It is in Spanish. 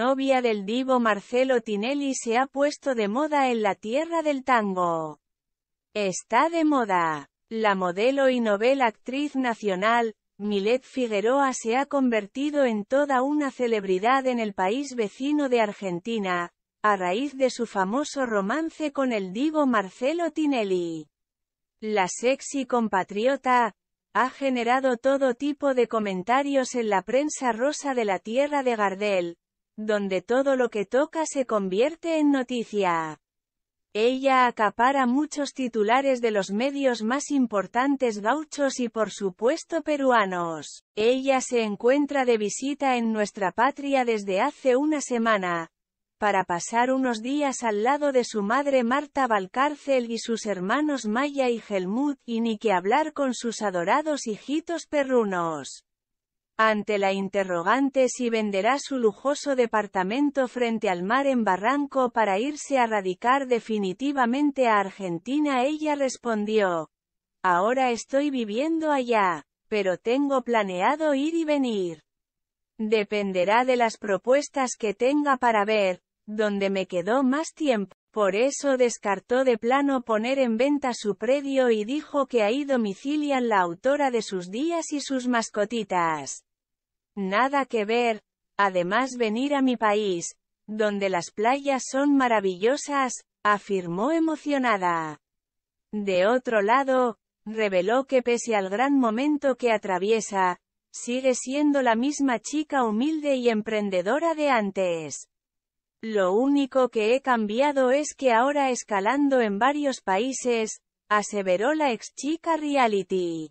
novia del divo Marcelo Tinelli se ha puesto de moda en la tierra del tango. Está de moda. La modelo y novela actriz nacional, Milet Figueroa se ha convertido en toda una celebridad en el país vecino de Argentina, a raíz de su famoso romance con el divo Marcelo Tinelli. La sexy compatriota, ha generado todo tipo de comentarios en la prensa rosa de la tierra de Gardel, donde todo lo que toca se convierte en noticia. Ella acapara muchos titulares de los medios más importantes gauchos y por supuesto peruanos. Ella se encuentra de visita en nuestra patria desde hace una semana, para pasar unos días al lado de su madre Marta Valcárcel y sus hermanos Maya y Helmut, y ni que hablar con sus adorados hijitos perrunos ante la interrogante si venderá su lujoso departamento frente al mar en Barranco para irse a radicar definitivamente a Argentina, ella respondió, Ahora estoy viviendo allá, pero tengo planeado ir y venir. Dependerá de las propuestas que tenga para ver, donde me quedó más tiempo. Por eso descartó de plano poner en venta su predio y dijo que ahí domicilian la autora de sus días y sus mascotitas. Nada que ver. Además venir a mi país, donde las playas son maravillosas, afirmó emocionada. De otro lado, reveló que pese al gran momento que atraviesa, sigue siendo la misma chica humilde y emprendedora de antes. Lo único que he cambiado es que ahora escalando en varios países, aseveró la ex chica reality.